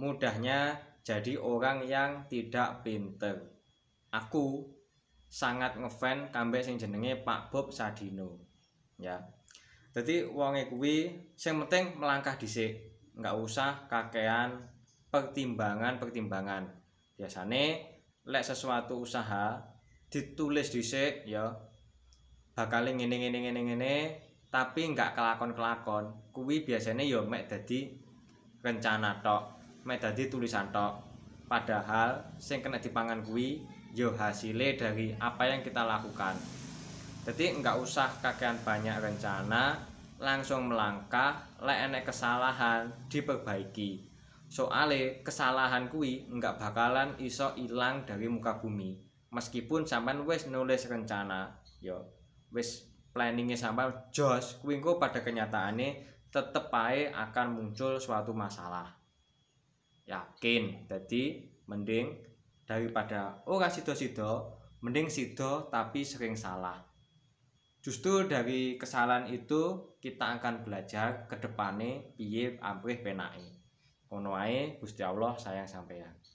mudahnya jadi orang yang tidak pinter. Aku sangat ngefan kambek sing jenenge Pak Bob Sadino. Ya. Jadi wonge kuwi sing penting melangkah dhisik, nggak usah kakean pertimbangan-pertimbangan. Biasane lek sesuatu usaha ditulis dhisik ya bakal ngene ngene ngene ngene tapi nggak kelakon-kelakon. Kuwi biasanya ya mek dadi rencana tok mek dadi tulisan tok padahal sing kena dipangan kuwi yo ya hasilnya dari apa yang kita lakukan jadi nggak usah kakean banyak rencana langsung melangkah lek enek kesalahan diperbaiki soale kesalahan kuwi nggak bakalan iso ilang dari muka bumi meskipun sampean wis nulis rencana yo wis planningnya sampean jos kuwi pada kenyataannya tetep akan muncul suatu masalah yakin jadi mending daripada ora oh, sido-sido mending sido tapi sering salah justru dari kesalahan itu kita akan belajar ke depannya piye amprih penai kono Gusti Allah sayang sampeyan